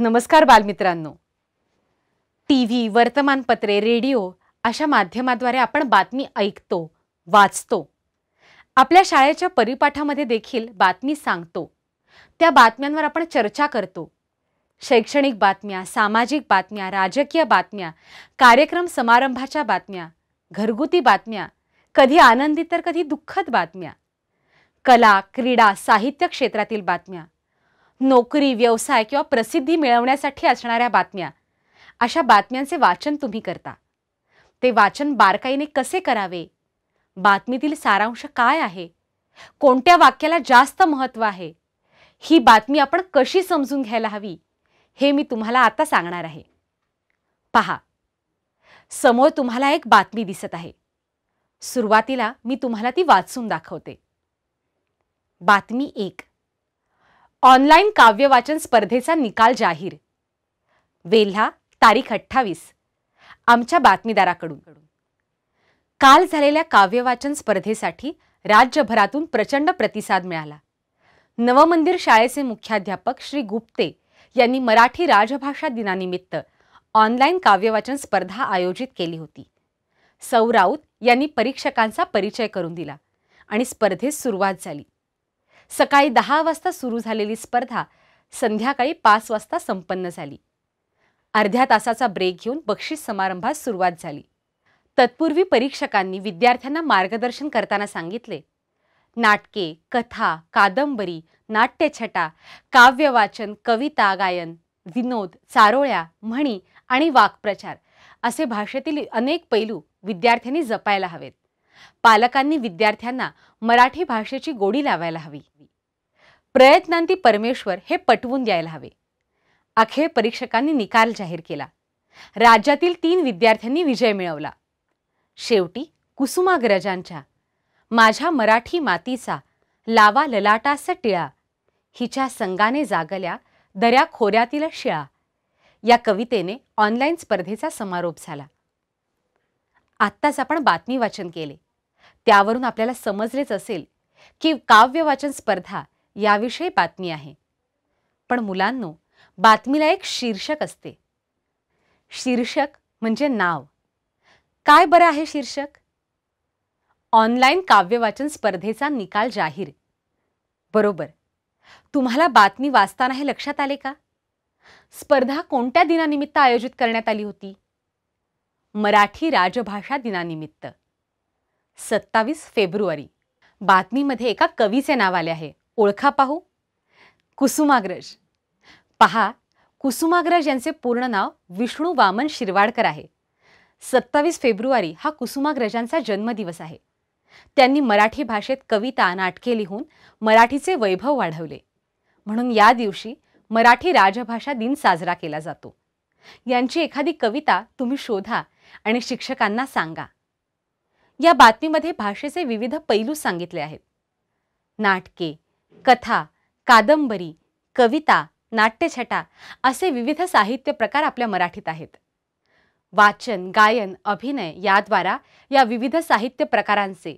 नमस्कार बालमित्रांनो T V वर्तमानपत्रे रेडिओ अशा माध्यमाद्वारे आपण बातमी ऐकतो वाचतो आपल्या शाळेच्या परिपाठामध्ये देखील बातमी सांगतो त्या बातम्यांवर आपण चर्चा करतो शैक्षणिक बातम्या सामाजिक बातम्या राजकीय बातम्या कार्यक्रम समारंभाच्या बातम्या घरगुती बातम्या कधी आनंदी तर कधी दुःखद बातम्या कला क्रीडा साहित्य क्षेत्रातील बातम्या नोकरी व्यवसाय किंवा प्रसिद्धी मिळवण्यासाठी असणाऱ्या बातम्या अशा बातम्यांचे वाचन तुम्ही करता ते वाचन बारकाईने कसे करावे बातमीतील सारांश काय आहे कोणत्या वाक्याला जास्त महत्त्व आहे ही बातमी आपण कशी समजून घ्यायला हवी हे मी तुम्हाला आता सांगणार आहे पहा समोर तुम्हाला एक बातमी दिसत आहे सुरुवातीला मी तुम्हाला ती वाचून दाखवते बातमी एक ऑनलाईन काव्यवाचन स्पर्धेचा निकाल जाहीर वेल्हा तारीख अठ्ठावीस आमच्या बातमीदाराकडून काल झालेल्या काव्यवाचन स्पर्धेसाठी राज्यभरातून प्रचंड प्रतिसाद मिळाला नवमंदिर शाळेचे मुख्याध्यापक श्री गुप्ते यांनी मराठी राजभाषा दिनानिमित्त ऑनलाईन काव्यवाचन स्पर्धा आयोजित केली होती सौ राऊत यांनी परीक्षकांचा परिचय करून दिला आणि स्पर्धेस सुरुवात झाली सकाळी दहा वाजता सुरू झालेली स्पर्धा संध्याकाळी पाच वाजता संपन्न झाली अर्ध्या तासाचा ब्रेक घेऊन बक्षीस समारंभास सुरुवात झाली तत्पूर्वी परीक्षकांनी विद्यार्थ्यांना मार्गदर्शन करताना सांगितले नाटके कथा कादंबरी नाट्यछटा काव्यवाचन कविता गायन विनोद चारोळ्या म्हणी आणि वाक्प्रचार असे भाषेतील अनेक पैलू विद्यार्थ्यांनी जपायला हवेत पालकांनी विद्यार्थ्यांना मराठी भाषेची गोडी लावायला हवी प्रयत्नांती परमेश्वर हे पटवून द्यायला हवे अखेर परीक्षकांनी निकाल जाहीर केला राज्यातील तीन विद्यार्थ्यांनी विजय मिळवला शेवटी कुसुमाग्रजांच्या माझ्या मराठी मातीचा लावा ललाटास टिळा हिच्या संगाने जागल्या दऱ्या खोऱ्यातील शिळा या कवितेने ऑनलाईन स्पर्धेचा समारोप झाला आत्ताच आपण बातमी वाचन केले त्यावरून आपल्याला समजलेच असेल की काव्य वाचन स्पर्धा याविषयी बातमी आहे पण मुलांनो बातमीला एक शीर्षक असते शीर्षक म्हणजे नाव काय बरं आहे शीर्षक ऑनलाईन काव्यवाचन स्पर्धेचा निकाल जाहीर बरोबर तुम्हाला बातमी वाचताना हे लक्षात आले का स्पर्धा कोणत्या दिनानिमित्त आयोजित करण्यात आली होती मराठी राजभाषा दिनानिमित्त सत्तावीस फेब्रुवारी बातमीमध्ये एका कवीचे नाव आले आहे ओळखा पाहू कुसुमाग्रज पहा कुसुमाग्रज यांचे पूर्ण नाव विष्णू वामन शिरवाडकर आहे सत्तावीस फेब्रुवारी हा कुसुमाग्रजांचा जन्मदिवस आहे त्यांनी मराठी भाषेत कविता नाटके लिहून मराठीचे वैभव वाढवले म्हणून या दिवशी मराठी राजभाषा दिन साजरा केला जातो यांची एखादी कविता तुम्ही शोधा आणि शिक्षकांना सांगा या बातमीमध्ये भाषेचे विविध पैलू सांगितले आहेत नाटके कथा कादंबरी कविता नाट्यछटा असे विविध साहित्य प्रकार आपल्या मराठीत आहेत वाचन गायन अभिनय याद्वारा या विविध साहित्य प्रकारांचे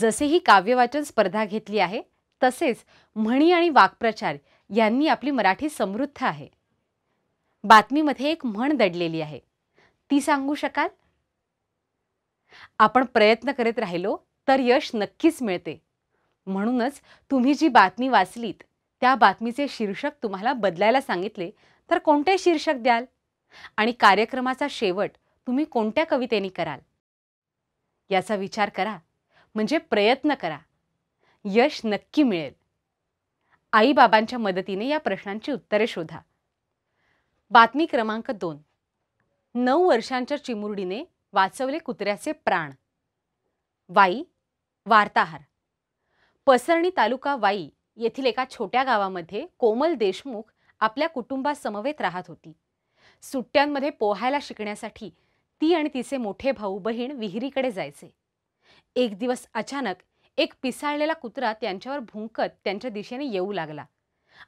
जसे ही काव्यवाचन स्पर्धा घेतली आहे तसेच म्हणी आणि वाक्प्रचार यांनी आपली मराठी समृद्ध आहे बातमीमध्ये एक म्हण दडलेली आहे ती सांगू शकाल आपण प्रयत्न करत राहिलो तर यश नक्कीच मिळते म्हणूनच तुम्ही जी बातमी वाचलीत त्या बातमीचे शीर्षक तुम्हाला बदलायला सांगितले तर कोणते शीर्षक द्याल आणि कार्यक्रमाचा शेवट तुम्ही कोणत्या कवितेने कराल याचा विचार करा म्हणजे प्रयत्न करा यश नक्की मिळेल आईबाबांच्या मदतीने या प्रश्नांची उत्तरे शोधा बातमी क्रमांक दोन नऊ वर्षांच्या चिमुरडीने वाचवले कुत्र्याचे प्राण वाई वार्ताहर पसरणी तालुका वाई येथील एका छोट्या गावामध्ये कोमल देशमुख आपल्या कुटुंबासमवेत राहत होती सुट्ट्यांमध्ये पोहायला शिकण्यासाठी ती आणि तिचे मोठे भाऊ बहीण विहिरीकडे जायचे एक दिवस अचानक एक पिसाळलेला कुत्रा त्यांच्यावर भुंकत त्यांच्या दिशेने येऊ लागला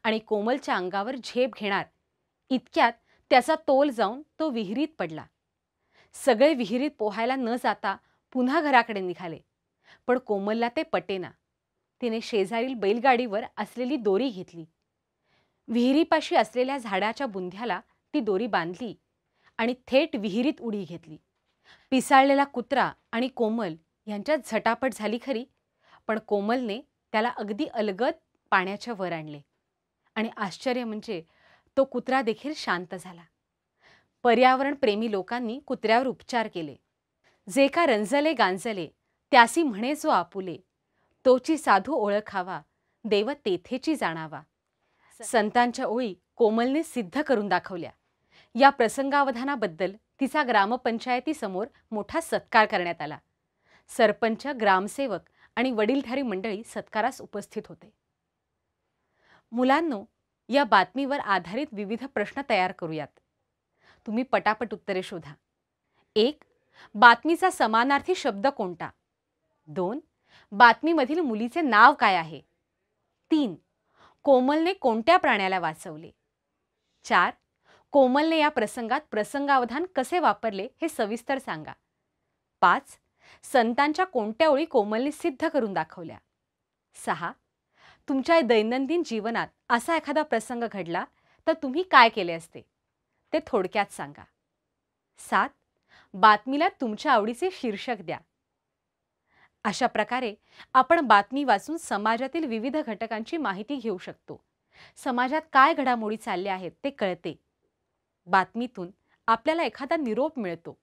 आणि कोमलच्या अंगावर झेप घेणार इतक्यात त्याचा तोल जाऊन तो विहिरीत पडला सगळे विहिरीत पोहायला न जाता पुन्हा घराकडे निघाले पण कोमलला ते पटेना तिने शेजारील बैलगाडीवर असलेली दोरी घेतली विहिरीपाशी असलेल्या झाडाच्या बुंध्याला ती दोरी बांधली आणि थेट विहिरीत उडी घेतली पिसाळलेला कुत्रा आणि कोमल यांच्यात झटापट झाली खरी पण कोमलने त्याला अगदी अलगद पाण्याच्या वर आणले आणि आश्चर्य म्हणजे तो कुत्रा देखील शांत झाला पर्यावरणप्रेमी लोकांनी कुत्र्यावर उपचार केले जे का रंजले गांजले त्यासी म्हणे जो आपुले तोची साधू ओळखावा देव तेथेची जाणावा संतांच्या ओळी कोमलने सिद्ध करून दाखवल्या या प्रसंगावधानाबद्दल तिचा ग्रामपंचायतीसमोर मोठा सत्कार करण्यात आला सरपंच ग्रामसेवक आणि वडीलधारी मंडळी सत्कारास उपस्थित होते मुलांनो या बातमीवर आधारित विविध प्रश्न तयार करूयात तुम्ही पटापट उत्तरे शोधा एक बातमीचा समानार्थी शब्द कोणता दोन बातमीमधील मुलीचे नाव काय आहे तीन कोमलने कोणत्या प्राण्याला वाचवले चार कोमलने या प्रसंगात प्रसंगावधान कसे वापरले हे सविस्तर सांगा पाच संतांच्या कोणत्या ओळी कोमलने सिद्ध करून दाखवल्या सहा तुमच्या दैनंदिन जीवनात असा एखादा प्रसंग घडला तर तुम्ही काय केले असते ते थोडक्यात सांगा सात बातमीला तुमच्या आवडीचे शीर्षक द्या अशा प्रकारे आपण बातमी वाचून समाजातील विविध घटकांची माहिती घेऊ शकतो समाजात काय घडामोडी चालल्या आहेत ते कळते बातमीतून आपल्याला एखादा निरोप मिळतो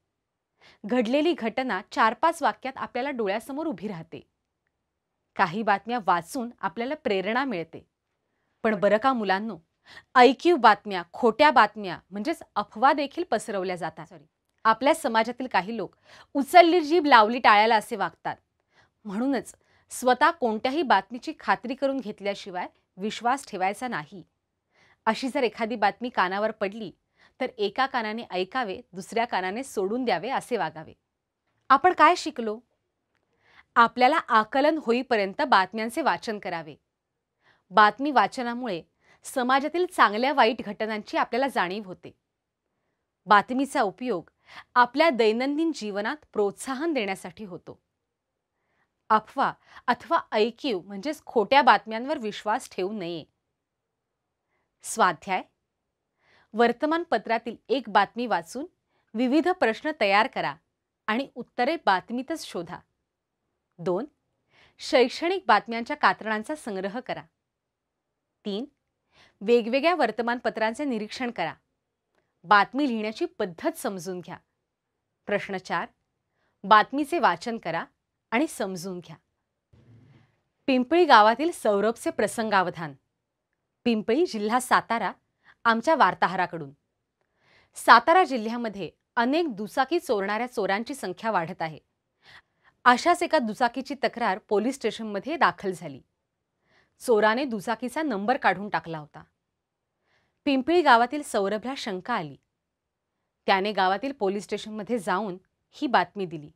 घडलेली घटना चार पाच वाक्यात आपल्याला डोळ्यासमोर उभी राहते काही बातम्या वाचून आपल्याला प्रेरणा मिळते पण बरं का मुलांनो ऐकीव बातम्या खोट्या बातम्या म्हणजेच अफवा देखील पसरवल्या जातात सॉरी आपल्या समाजातील काही लोक उचलली जीब लावली टाळायला असे वागतात म्हणूनच स्वतः कोणत्याही बातमीची खात्री करून घेतल्याशिवाय विश्वास ठेवायचा नाही अशी जर एखादी बातमी कानावर पडली तर एका कानाने ऐकावे दुसऱ्या कानाने सोडून द्यावे असे वागावे आपण काय शिकलो आपल्याला आकलन होईपर्यंत बातम्यांचे वाचन करावे बातमी वाचनामुळे समाजातील चांगल्या वाईट घटनांची आपल्याला जाणीव होते बातमीचा उपयोग आपल्या दैनंदिन जीवनात प्रोत्साहन देण्यासाठी होतो अफवा अथवा ऐकीव म्हणजेच खोट्या बातम्यांवर विश्वास ठेवू नये स्वाध्याय वर्तमानपत्रातील एक बातमी वाचून विविध प्रश्न तयार करा आणि उत्तरे बातमीतच शोधा दोन शैक्षणिक बातम्यांच्या कात्रणांचा संग्रह करा तीन वेगवेगळ्या वर्तमानपत्रांचे निरीक्षण करा बातमी लिहिण्याची पद्धत समजून घ्या प्रश्न चार बातमीचे वाचन करा आणि समजून घ्या पिंपळी गावातील सौरभचे प्रसंगावधान पिंपळी जिल्हा सातारा आमच्या वार्ताहराकडून सातारा जिल्ह्यामध्ये अनेक दुचाकी चोरणाऱ्या चोरांची संख्या वाढत आहे अशाच एका दुचाकीची तक्रार पोलीस स्टेशनमध्ये दाखल झाली चोराने दुचाकीचा नंबर काढून टाकला होता पिंपळी गावातील सौरभला शंका आली त्याने गावातील पोलीस स्टेशनमध्ये जाऊन ही बातमी दिली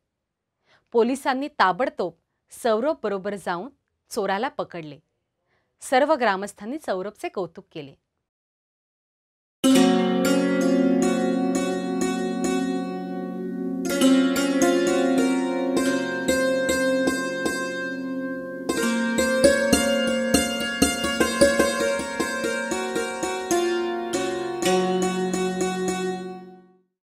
पोलिसांनी ताबडतोब सौरभ बरोबर जाऊन चोराला पकडले सर्व ग्रामस्थांनी सौरभचे कौतुक केले